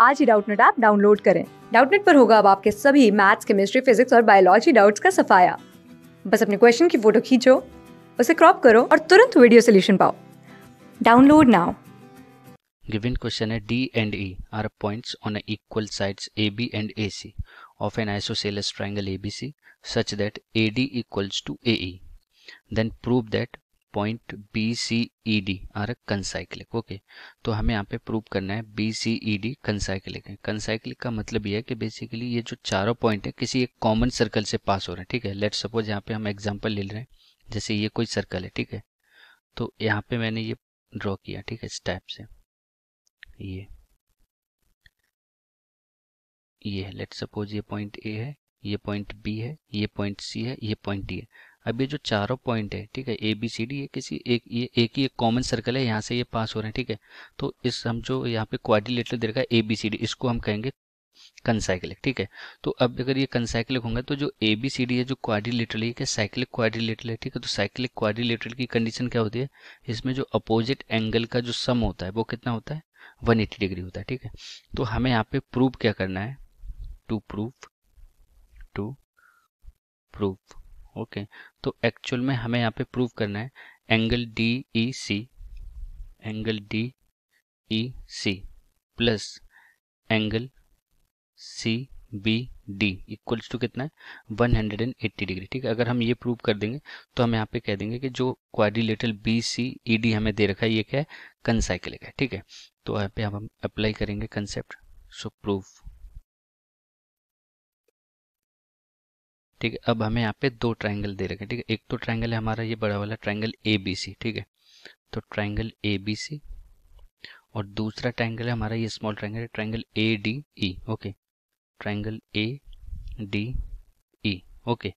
आज ही Doubtnut app download करें डाउटनेट पर होगा अब आपके सभी मैथ्स केमिस्ट्री फिजिक्स और बायोलॉजी डाउट्स का सफाया बस अपने क्वेश्चन की फोटो खींचो उसे क्रॉप करो और तुरंत वीडियो सोल्यूशन पाओ download now Given question A, D and E are points on equal sides AB and AC of an isosceles triangle ABC such that AD equals to AE. Then prove that point B C E D are concyclic okay तो हमें यहाँ पे prove करना है B C E D कंसाइक्लिक है कंसाइक्लिक का मतलब ये है कि बेसिकली ये जो चारों पॉइंट है किसी एक कॉमन सर्कल से पास हो रहे हैं ठीक है लेट सपोज यहाँ पे हम एग्जांपल ले रहे हैं जैसे ये कोई सर्कल है ठीक है तो यहाँ पे मैंने ये ड्रॉ किया ठीक है इस टाइप से ये ये है लेट सपोज ये पॉइंट ए है ये पॉइंट बी है ये पॉइंट सी है ये पॉइंट डी है अब ये जो चारों पॉइंट है ठीक है ए बी सी डी ये किसी एक ये एक ही एक कॉमन सर्कल है यहाँ से ये पास हो रहे हैं ठीक है तो इस हम जो यहाँ पे क्वारिलेटर दे रखा है ए बी सी डी इसको हम कहेंगे कंसाइक्लिक ठीक है तो अब अगर ये कंसाइक्लिक होंगे तो जो ए बी सी डी है जो क्वारिलेटर है साइक्लिक क्वारिलेटर है ठीक है तो साइक्लिक क्वारिलेटर की कंडीशन क्या होती है इसमें जो अपोजिट एंगल का जो सम होता है वो कितना होता है एट्टी डिग्री होता है ठीक है तो हमें यहाँ पे प्रूव क्या करना है to proof to proof okay तो एक्चुअल में हमें यहाँ पे प्रूव करना है angle D E C angle D E C plus angle C B D equals to कितना है 180 डिग्री ठीक है अगर हम ये प्रूव कर देंगे तो हम यहाँ पे कह देंगे कि जो क्वारिलेटल बी सी ई डी हमें दे रखा है ये क्या है कंसाइकिल का ठीक है तो यहाँ पे हम अप्लाई करेंगे कंसेप्ट सो प्रूफ ठीक है अब हमें यहाँ पे दो ट्राइंगल दे रखे हैं ठीक है एक तो ट्राइंगल है हमारा ये बड़ा वाला ट्राइंगल ए बी सी ठीक है तो ट्राइंगल ए बी सी और दूसरा ट्राइंगल है हमारा ये स्मॉल ट्राइंगल है triangle A D E okay triangle A D E okay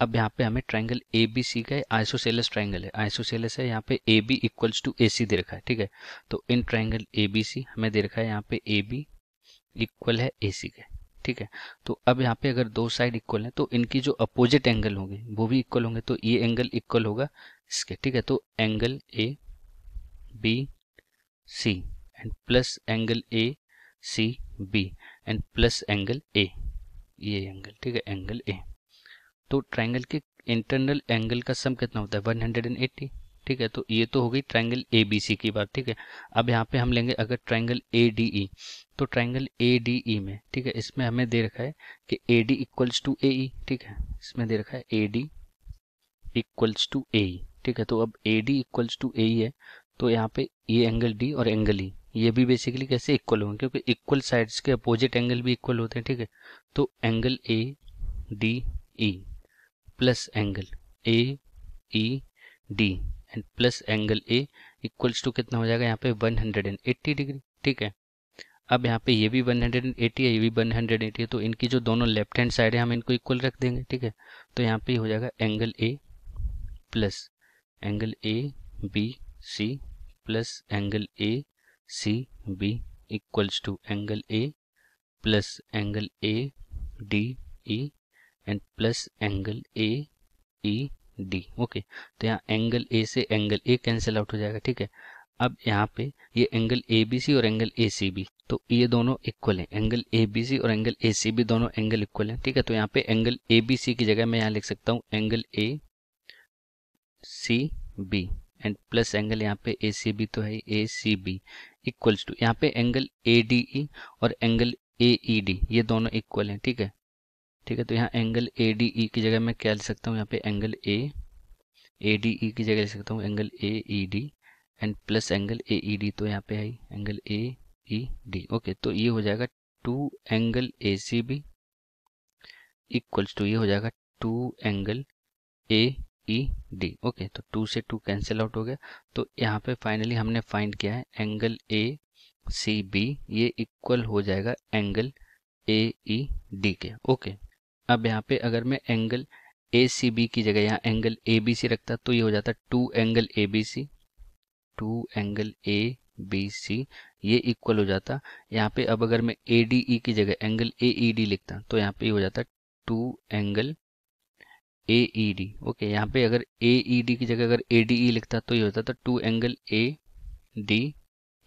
अब यहाँ पे हमें ट्राइंगल ए बी सी का आइसोसेलस ट्राइंगल है आइसोसेलस है यहाँ पे A B equals to A C दे रखा है ठीक है तो इन ट्राइंगल ए बी सी हमें दे रखा है यहाँ पे ए बी इक्वल है ए सी का ठीक है तो अब यहाँ पे अगर दो साइड इक्वल है तो इनकी जो अपोजिट एंगल होंगे वो भी इक्वल होंगे तो ये एंगल इक्वल होगा इसके ठीक है तो angle A B C and plus angle A C B and plus angle A ये एंगल ठीक है एंगल ए तो ट्राइंगल के इंटरनल एंगल का सम कितना होता है 180 ठीक है तो ये तो हो गई ट्राइंगल ए बी सी की बात ठीक है अब यहाँ पे हम लेंगे अगर ट्राइंगल ए डी ई तो ट्राइंगल ए डी ई में ठीक है इसमें हमें दे रखा है कि A D equals to A E ठीक है इसमें दे रखा है A D equals to A E ठीक है तो अब A D equals to A E है तो यहाँ पे ये एंगल डी और एंगल ई e, ये भी बेसिकली कैसे इक्वल होंगे क्योंकि इक्वल साइड्स के अपोजिट एंगल भी इक्वल होते हैं ठीक है तो angle A D E plus angle A E D and plus angle A equals to कितना हो जाएगा यहाँ पे 180 डिग्री ठीक है अब यहाँ पे ये भी 180 है ये भी 180 है तो इनकी जो दोनों लेफ्ट हैंड साइड है हम इनको इक्वल रख देंगे ठीक है तो यहाँ पे हो जाएगा angle A plus angle A B C plus angle A C B equals to angle A plus angle A D E and plus angle A E D okay तो यहाँ एंगल ए से एंगल ए कैंसिल आउट हो जाएगा ठीक है अब यहाँ पे ये एंगल ए बी सी और एंगल ए सी बी तो ये दोनों इक्वल हैं एंगल ए बी सी और एंगल ए सी बी दोनों एंगल इक्वल हैं ठीक है तो यहाँ पे एंगल ए बी सी की जगह मैं यहाँ लिख सकता हूँ angle A C B and plus angle यहाँ पे ए सी बी तो है A C B equals to यहाँ पे एंगल ए डी ई और एंगल ए ई डी ये दोनों इक्वल हैं ठीक है ठीक है तो यहाँ एंगल ए डी ई की जगह मैं क्या लिख सकता हूँ यहाँ पे एंगल ए ए डी ई की जगह लिख सकता हूँ angle A E D and plus angle A E D तो यहाँ पे आई angle A E D okay तो ये हो जाएगा two angle A C B equals to ये हो जाएगा two angle A E D okay तो टू से टू कैंसिल आउट हो गया तो यहाँ पे फाइनली हमने फाइंड किया है एंगल ए सी बी ये इक्वल हो जाएगा एंगल ए ई डी के ओके अब यहाँ पे अगर मैं एंगल ए सी बी की जगह यहाँ एंगल ए बी सी रखता तो ये हो जाता two angle A B C two angle A B C ये इक्वल हो जाता यहाँ पे अब अगर मैं ए डी ई की जगह एंगल ए ई डी लिखता तो यहाँ पे हो जाता two angle A E D okay यहाँ पे अगर ए ई डी की जगह अगर ए डी ई लिखता तो ये होता था two angle A D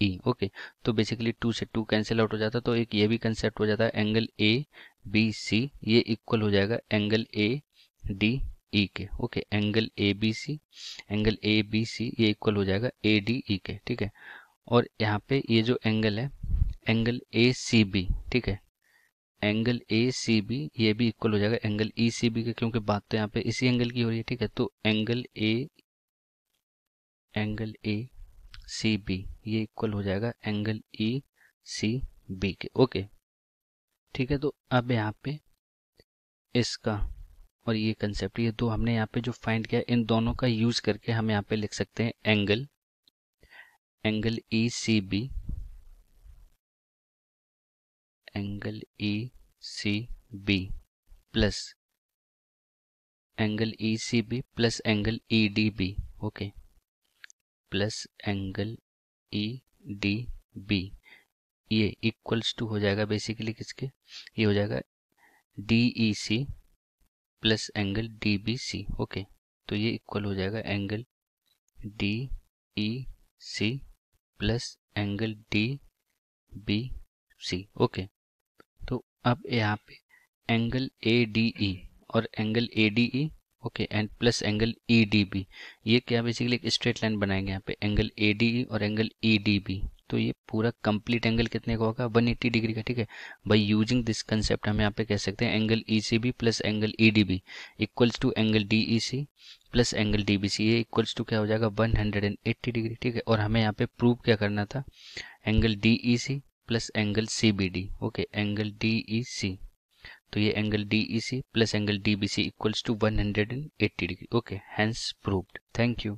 E okay तो बेसिकली टू से टू कैंसिल आउट हो जाता तो एक ये भी कंसेप्ट हो जाता है एंगल ए बी सी ये इक्वल हो जाएगा एंगल ए डी ई के okay angle A B C angle A B C ये इक्वल हो जाएगा ए डी ई के ठीक है और यहाँ पे ये जो एंगल है एंगल ए सी बी ठीक है एंगल ए सी बी ये भी इक्वल हो जाएगा एंगल ई सी बी के क्योंकि बात तो यहाँ पे इसी एंगल की हो रही है ठीक है तो angle A angle A C B ये इक्वल हो जाएगा एंगल ई सी बी के ओके ठीक है तो अब यहाँ पे इसका और ये कंसेप्ट ये दो हमने यहाँ पे जो फाइंड किया इन दोनों का यूज़ करके हम यहाँ पे लिख सकते हैं angle angle E C B angle E C B plus angle E C B plus angle E D B okay plus angle E D B ये इक्वल्स टू हो जाएगा बेसिकली किसके ये हो जाएगा D E C plus angle D B C okay तो ये equal हो जाएगा angle D E C plus angle D B C okay तो अब यहाँ पे एंगल ए डी ई और angle A D E okay and plus angle E D B ये क्या बेसिकली एक स्ट्रेट लाइन बनाएंगे यहाँ पे एंगल ए डी ई और एंगल ई डी बी तो ये पूरा कंप्लीट एंगल कितने का होगा 180 डिग्री का ठीक है बाई यूजिंग दिस कंसेप्ट हम यहाँ पे कह सकते हैं angle E C B plus angle E D B equals to angle D E C plus angle D B C ये इक्वल्स टू क्या हो जाएगा 180 डिग्री ठीक है और हमें यहाँ पे प्रूव क्या करना था angle D E C plus angle C B D okay angle D E C तो ये angle D E C plus angle D B C equals to 180 degree okay hence proved thank you